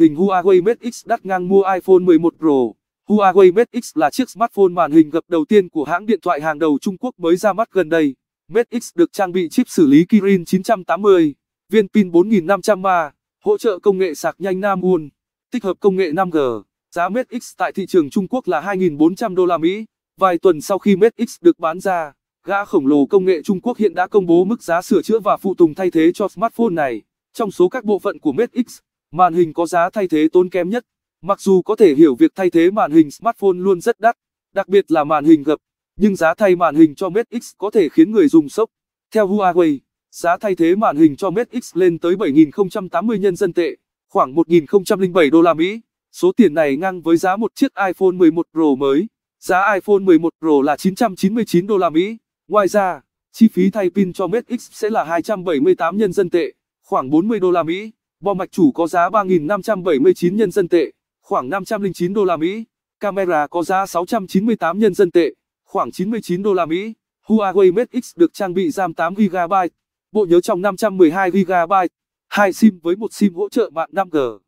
Hình Huawei Mate X đắt ngang mua iPhone 11 Pro. Huawei Mate X là chiếc smartphone màn hình gập đầu tiên của hãng điện thoại hàng đầu Trung Quốc mới ra mắt gần đây. Mate X được trang bị chip xử lý Kirin 980, viên pin 4500mAh, hỗ trợ công nghệ sạc nhanh Namun, tích hợp công nghệ 5G. Giá Mate X tại thị trường Trung Quốc là 2.400 đô la Mỹ. Vài tuần sau khi Mate X được bán ra, gã khổng lồ công nghệ Trung Quốc hiện đã công bố mức giá sửa chữa và phụ tùng thay thế cho smartphone này. Trong số các bộ phận của Mate X, Màn hình có giá thay thế tốn kém nhất, mặc dù có thể hiểu việc thay thế màn hình smartphone luôn rất đắt, đặc biệt là màn hình gập, nhưng giá thay màn hình cho Mate X có thể khiến người dùng sốc. Theo Huawei, giá thay thế màn hình cho Mate X lên tới 7.080 nhân dân tệ, khoảng 1.007 đô la Mỹ. Số tiền này ngang với giá một chiếc iPhone 11 Pro mới. Giá iPhone 11 Pro là 999 đô la Mỹ. Ngoài ra, chi phí thay pin cho Mate X sẽ là 278 nhân dân tệ, khoảng 40 đô la Mỹ. Bo mạch chủ có giá 3.579 nhân dân tệ, khoảng 509 đô la Mỹ. Camera có giá 698 nhân dân tệ, khoảng 99 đô la Mỹ. Huawei Mate X được trang bị RAM 8GB, bộ nhớ trong 512GB, hai SIM với một SIM hỗ trợ mạng 5G.